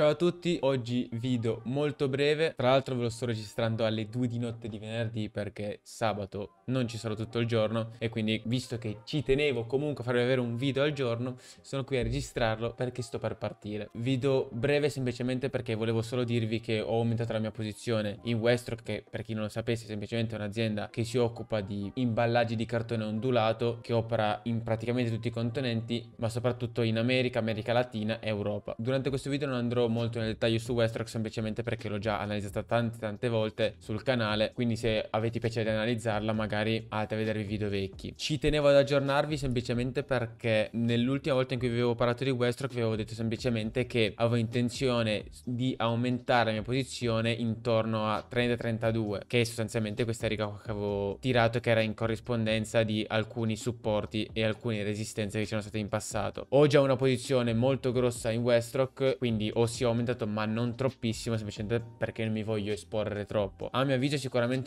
Ciao a tutti, oggi video molto breve, tra l'altro ve lo sto registrando alle 2 di notte di venerdì perché sabato non ci sarò tutto il giorno e quindi visto che ci tenevo comunque a farvi avere un video al giorno sono qui a registrarlo perché sto per partire. Video breve semplicemente perché volevo solo dirvi che ho aumentato la mia posizione in Westrock che per chi non lo sapesse è semplicemente un'azienda che si occupa di imballaggi di cartone ondulato che opera in praticamente tutti i continenti ma soprattutto in America, America Latina e Europa. Durante questo video non andrò molto nel dettaglio su Westrock semplicemente perché l'ho già analizzata tante tante volte sul canale, quindi se avete piacere di analizzarla magari andate a vedere i video vecchi. Ci tenevo ad aggiornarvi semplicemente perché nell'ultima volta in cui vi avevo parlato di Westrock vi avevo detto semplicemente che avevo intenzione di aumentare la mia posizione intorno a 30-32, che è sostanzialmente questa riga che avevo tirato che era in corrispondenza di alcuni supporti e alcune resistenze che c'erano state in passato. Ho già una posizione molto grossa in Westrock, quindi ho ho aumentato ma non troppissimo semplicemente perché non mi voglio esporre troppo a mio avviso sicuramente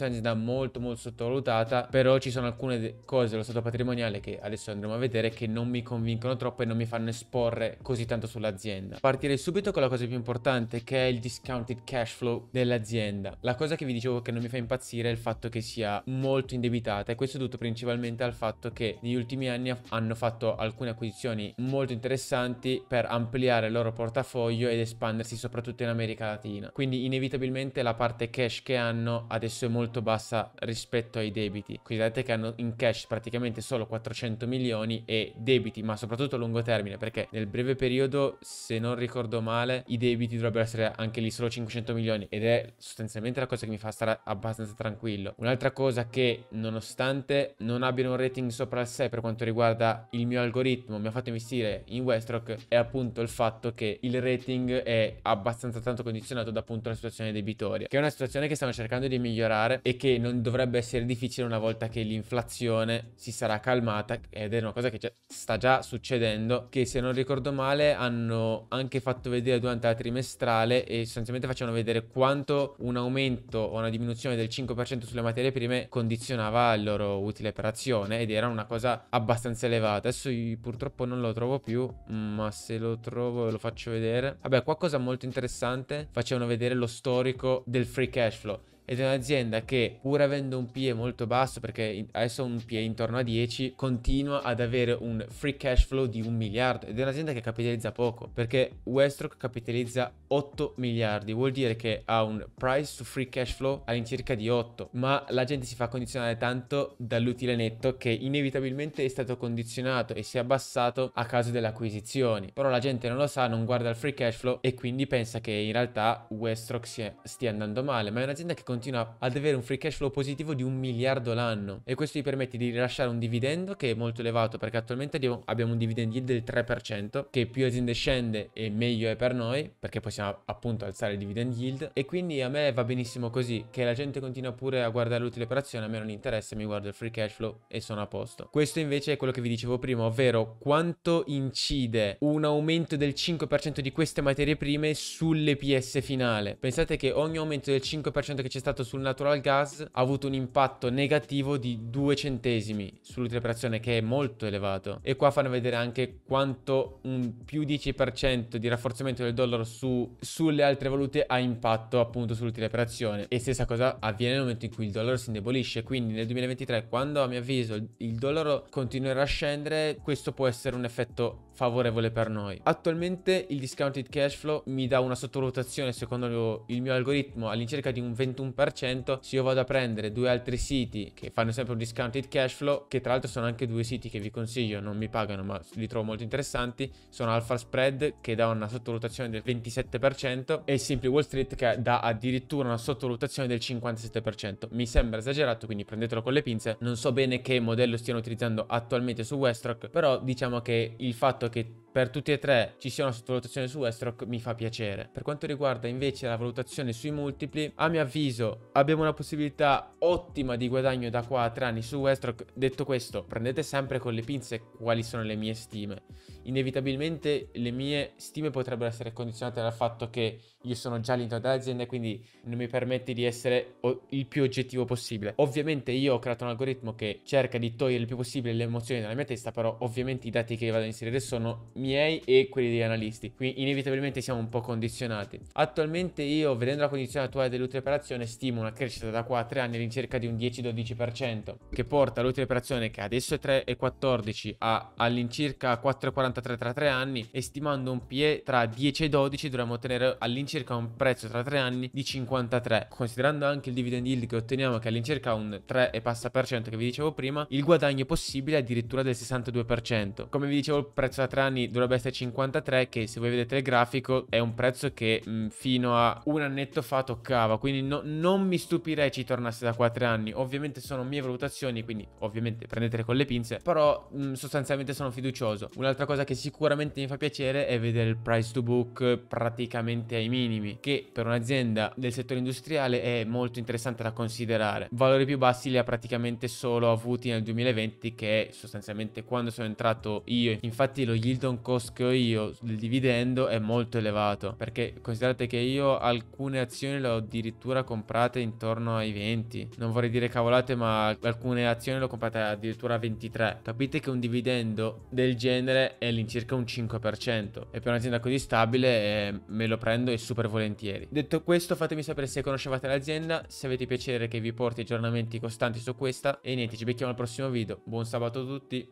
è sicuramente un'azienda molto molto sottovalutata però ci sono alcune cose dello stato patrimoniale che adesso andremo a vedere che non mi convincono troppo e non mi fanno esporre così tanto sull'azienda partirei subito con la cosa più importante che è il discounted cash flow dell'azienda la cosa che vi dicevo che non mi fa impazzire è il fatto che sia molto indebitata e questo è dovuto principalmente al fatto che negli ultimi anni hanno fatto alcune acquisizioni molto interessanti per ampliare il loro portafoglio ed essere espandersi soprattutto in America Latina. Quindi inevitabilmente la parte cash che hanno adesso è molto bassa rispetto ai debiti. Quindi vedete che hanno in cash praticamente solo 400 milioni e debiti, ma soprattutto a lungo termine, perché nel breve periodo, se non ricordo male, i debiti dovrebbero essere anche lì solo 500 milioni ed è sostanzialmente la cosa che mi fa stare abbastanza tranquillo. Un'altra cosa che nonostante non abbiano un rating sopra il 6 per quanto riguarda il mio algoritmo, mi ha fatto investire in Westrock è appunto il fatto che il rating è abbastanza tanto condizionato da appunto la situazione debitoria, che è una situazione che stanno cercando di migliorare e che non dovrebbe essere difficile una volta che l'inflazione si sarà calmata ed è una cosa che già sta già succedendo, che se non ricordo male hanno anche fatto vedere durante la trimestrale e sostanzialmente facevano vedere quanto un aumento o una diminuzione del 5% sulle materie prime condizionava il loro utile per azione ed era una cosa abbastanza elevata. Adesso purtroppo non lo trovo più, ma se lo trovo lo faccio vedere. Vabbè, qua Qua cosa molto interessante, facevano vedere lo storico del free cash flow ed è un'azienda che pur avendo un PE molto basso, perché adesso un PE intorno a 10, continua ad avere un free cash flow di un miliardo ed è un'azienda che capitalizza poco, perché Westrock capitalizza 8 miliardi, vuol dire che ha un price su free cash flow all'incirca di 8, ma la gente si fa condizionare tanto dall'utile netto che inevitabilmente è stato condizionato e si è abbassato a causa delle acquisizioni. Però la gente non lo sa, non guarda il free cash flow e quindi pensa che in realtà Westrock stia andando male, ma è un'azienda che continua continua ad avere un free cash flow positivo di un miliardo l'anno e questo gli permette di rilasciare un dividendo che è molto elevato perché attualmente abbiamo un dividend yield del 3% che più aziende scende e meglio è per noi perché possiamo appunto alzare il dividend yield e quindi a me va benissimo così che la gente continua pure a guardare l'utile per azione a me non interessa mi guardo il free cash flow e sono a posto questo invece è quello che vi dicevo prima ovvero quanto incide un aumento del 5% di queste materie prime sulle PS finale pensate che ogni aumento del 5% che c'è stato impattato sul natural gas ha avuto un impatto negativo di 2 centesimi sull'utile che è molto elevato. E qua fanno vedere anche quanto un più 10% di rafforzamento del dollaro su, sulle altre valute ha impatto appunto sull'utile E stessa cosa avviene nel momento in cui il dollaro si indebolisce. Quindi nel 2023 quando a mio avviso il dollaro continuerà a scendere questo può essere un effetto favorevole per noi. Attualmente il discounted cash flow mi dà una sottovalutazione secondo il mio algoritmo all'incirca di un 21% 1% se io vado a prendere due altri siti che fanno sempre un discounted cash flow, che tra l'altro sono anche due siti che vi consiglio, non mi pagano ma li trovo molto interessanti, sono Alpha Spread che dà una sottovalutazione del 27% e Simply Wall Street che dà addirittura una sottovalutazione del 57%. Mi sembra esagerato, quindi prendetelo con le pinze. Non so bene che modello stiano utilizzando attualmente su Westrock, però diciamo che il fatto che per tutti e tre ci sia una sottovalutazione su Westrock mi fa piacere. Per quanto riguarda invece la valutazione sui multipli, a mio avviso abbiamo una possibilità ottima di guadagno da qua a tre anni su Westrock. Detto questo, prendete sempre con le pinze quali sono le mie stime. Inevitabilmente le mie stime potrebbero essere condizionate dal fatto che io sono già all'interno dell'azienda e quindi non mi permette di essere il più oggettivo possibile. Ovviamente io ho creato un algoritmo che cerca di togliere il più possibile le emozioni dalla mia testa, però ovviamente i dati che vado a inserire sono miei e quelli degli analisti. Quindi inevitabilmente siamo un po' condizionati. Attualmente io, vedendo la condizione attuale dell'utile operazione, stimo una crescita da qua a 3 anni all'incirca di un 10-12%, che porta l'utile operazione che adesso è 3,14 a all'incirca 4,43 tra 3 anni e stimando un PE tra 10 e 12 dovremmo ottenere all'incirca un prezzo tra 3 anni di 53. Considerando anche il dividend yield che otteniamo che all'incirca un 3 e passa per cento che vi dicevo prima, il guadagno possibile è addirittura del 62%. Come vi dicevo il prezzo da 3 anni dovrebbe essere 53 che se voi vedete il grafico è un prezzo che mh, fino a un annetto fa toccava, quindi no, non mi stupirei ci tornasse da 4 anni. Ovviamente sono mie valutazioni, quindi ovviamente prendetele con le pinze, però mh, sostanzialmente sono fiducioso. Un'altra cosa che sicuramente mi fa piacere è vedere il price to book praticamente ai minimi, che per un'azienda del settore industriale è molto interessante da considerare. Valori più bassi li ha praticamente solo avuti nel 2020 che è sostanzialmente quando sono entrato io. Infatti lo yield on cost che ho io del dividendo è molto elevato perché considerate che io alcune azioni le ho addirittura comprate intorno ai 20 non vorrei dire cavolate ma alcune azioni le ho comprate addirittura a 23 capite che un dividendo del genere è all'incirca un 5% e per un'azienda così stabile eh, me lo prendo e super volentieri detto questo fatemi sapere se conoscevate l'azienda se avete piacere che vi porti aggiornamenti costanti su questa e niente ci becchiamo al prossimo video buon sabato a tutti